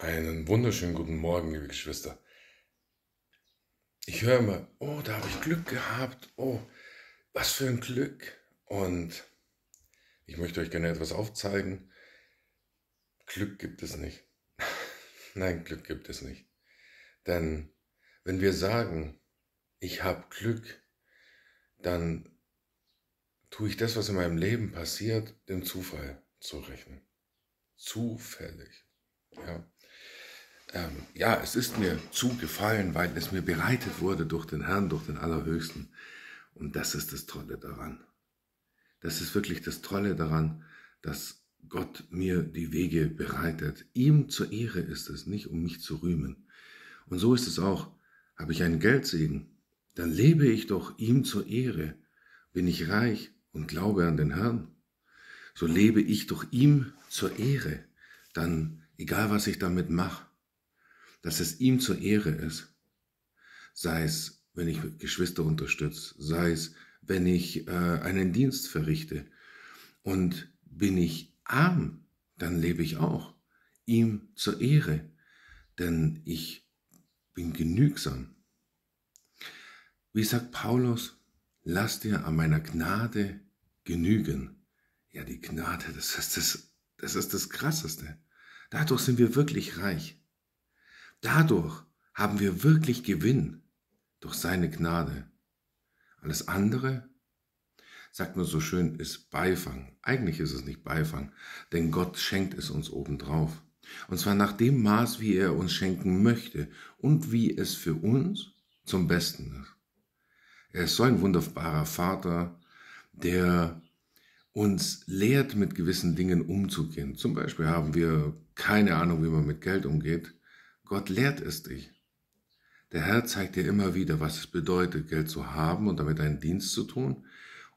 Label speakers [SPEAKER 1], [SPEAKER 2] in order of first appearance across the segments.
[SPEAKER 1] Einen wunderschönen guten Morgen, liebe Geschwister. Ich höre immer, oh, da habe ich Glück gehabt, oh, was für ein Glück. Und ich möchte euch gerne etwas aufzeigen. Glück gibt es nicht. Nein, Glück gibt es nicht. Denn wenn wir sagen, ich habe Glück, dann tue ich das, was in meinem Leben passiert, dem Zufall zu rechnen. Zufällig. Ja ähm, ja, es ist mir zugefallen, weil es mir bereitet wurde durch den Herrn, durch den Allerhöchsten. Und das ist das Tolle daran. Das ist wirklich das Tolle daran, dass Gott mir die Wege bereitet. Ihm zur Ehre ist es, nicht um mich zu rühmen. Und so ist es auch. Habe ich einen Geldsegen, dann lebe ich doch ihm zur Ehre. Bin ich reich und glaube an den Herrn, so lebe ich doch ihm zur Ehre. Dann, egal was ich damit mache, dass es ihm zur Ehre ist. Sei es, wenn ich Geschwister unterstütze, sei es, wenn ich äh, einen Dienst verrichte. Und bin ich arm, dann lebe ich auch ihm zur Ehre, denn ich bin genügsam. Wie sagt Paulus, lass dir an meiner Gnade genügen. Ja, die Gnade, das ist das, das, ist das Krasseste. Dadurch sind wir wirklich reich. Dadurch haben wir wirklich Gewinn durch seine Gnade. Alles andere, sagt man so schön, ist Beifang. Eigentlich ist es nicht Beifang, denn Gott schenkt es uns obendrauf. Und zwar nach dem Maß, wie er uns schenken möchte und wie es für uns zum Besten ist. Er ist so ein wunderbarer Vater, der uns lehrt, mit gewissen Dingen umzugehen. Zum Beispiel haben wir keine Ahnung, wie man mit Geld umgeht. Gott lehrt es dich. Der Herr zeigt dir immer wieder, was es bedeutet, Geld zu haben und damit einen Dienst zu tun.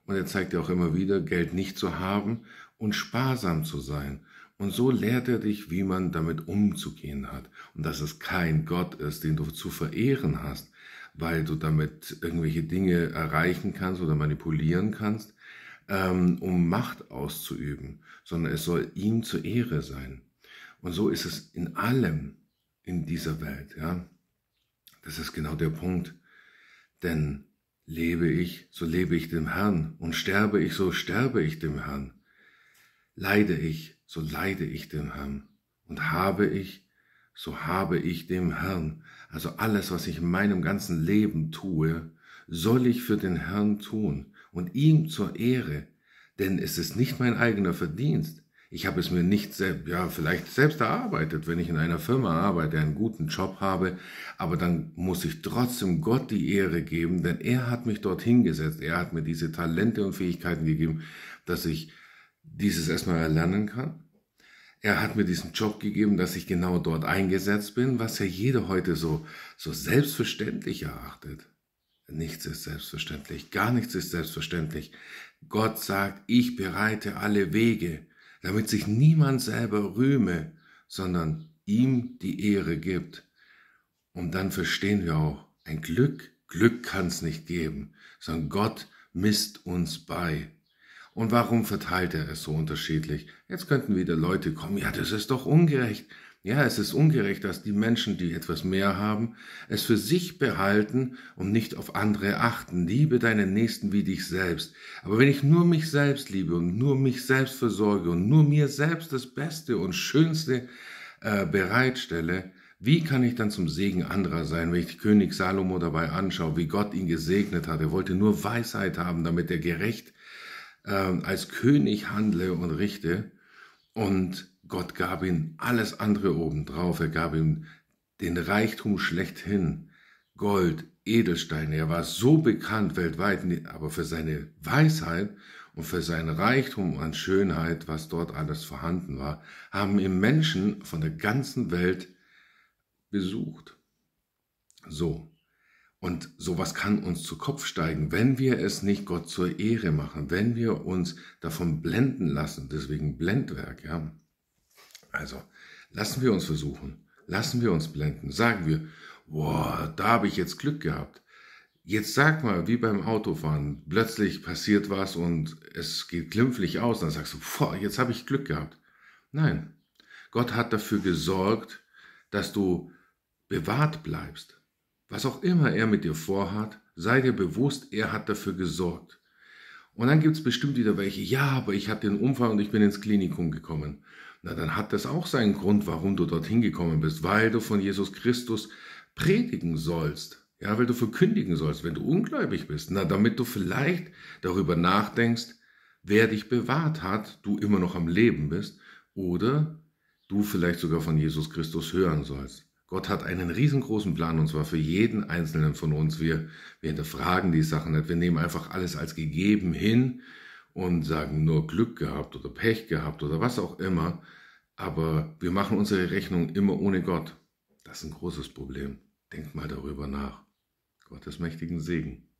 [SPEAKER 1] Und er zeigt dir auch immer wieder, Geld nicht zu haben und sparsam zu sein. Und so lehrt er dich, wie man damit umzugehen hat. Und dass es kein Gott ist, den du zu verehren hast, weil du damit irgendwelche Dinge erreichen kannst oder manipulieren kannst, ähm, um Macht auszuüben, sondern es soll ihm zur Ehre sein. Und so ist es in allem in dieser Welt, ja. Das ist genau der Punkt. Denn lebe ich, so lebe ich dem Herrn und sterbe ich, so sterbe ich dem Herrn. Leide ich, so leide ich dem Herrn und habe ich, so habe ich dem Herrn. Also alles, was ich in meinem ganzen Leben tue, soll ich für den Herrn tun und ihm zur Ehre, denn es ist nicht mein eigener Verdienst, ich habe es mir nicht selbst, ja, vielleicht selbst erarbeitet, wenn ich in einer Firma arbeite, einen guten Job habe, aber dann muss ich trotzdem Gott die Ehre geben, denn er hat mich dorthin gesetzt. Er hat mir diese Talente und Fähigkeiten gegeben, dass ich dieses erstmal erlernen kann. Er hat mir diesen Job gegeben, dass ich genau dort eingesetzt bin, was ja jeder heute so, so selbstverständlich erachtet. Nichts ist selbstverständlich, gar nichts ist selbstverständlich. Gott sagt, ich bereite alle Wege damit sich niemand selber rühme, sondern ihm die Ehre gibt. Und dann verstehen wir auch, ein Glück, Glück kann es nicht geben, sondern Gott misst uns bei. Und warum verteilt er es so unterschiedlich? Jetzt könnten wieder Leute kommen, ja, das ist doch ungerecht. Ja, es ist ungerecht, dass die Menschen, die etwas mehr haben, es für sich behalten und nicht auf andere achten. Liebe deinen Nächsten wie dich selbst. Aber wenn ich nur mich selbst liebe und nur mich selbst versorge und nur mir selbst das Beste und Schönste äh, bereitstelle, wie kann ich dann zum Segen anderer sein, wenn ich König Salomo dabei anschaue, wie Gott ihn gesegnet hat? Er wollte nur Weisheit haben, damit er gerecht äh, als König handle und richte. Und Gott gab ihm alles andere obendrauf. Er gab ihm den Reichtum schlechthin. Gold, Edelsteine. Er war so bekannt weltweit, aber für seine Weisheit und für seinen Reichtum an Schönheit, was dort alles vorhanden war, haben ihn Menschen von der ganzen Welt besucht. So. Und sowas kann uns zu Kopf steigen, wenn wir es nicht Gott zur Ehre machen, wenn wir uns davon blenden lassen. Deswegen Blendwerk, ja. Also lassen wir uns versuchen, lassen wir uns blenden, sagen wir, boah, da habe ich jetzt Glück gehabt. Jetzt sag mal, wie beim Autofahren, plötzlich passiert was und es geht glimpflich aus, dann sagst du, boah, jetzt habe ich Glück gehabt. Nein, Gott hat dafür gesorgt, dass du bewahrt bleibst. Was auch immer er mit dir vorhat, sei dir bewusst, er hat dafür gesorgt. Und dann gibt es bestimmt wieder welche, ja, aber ich hatte den Unfall und ich bin ins Klinikum gekommen na dann hat das auch seinen Grund, warum du dorthin gekommen bist, weil du von Jesus Christus predigen sollst, ja, weil du verkündigen sollst, wenn du ungläubig bist, na damit du vielleicht darüber nachdenkst, wer dich bewahrt hat, du immer noch am Leben bist oder du vielleicht sogar von Jesus Christus hören sollst. Gott hat einen riesengroßen Plan und zwar für jeden einzelnen von uns. Wir, wir hinterfragen die Sachen nicht. Wir nehmen einfach alles als gegeben hin und sagen nur Glück gehabt oder Pech gehabt oder was auch immer. Aber wir machen unsere Rechnung immer ohne Gott. Das ist ein großes Problem. Denkt mal darüber nach. Gottes mächtigen Segen.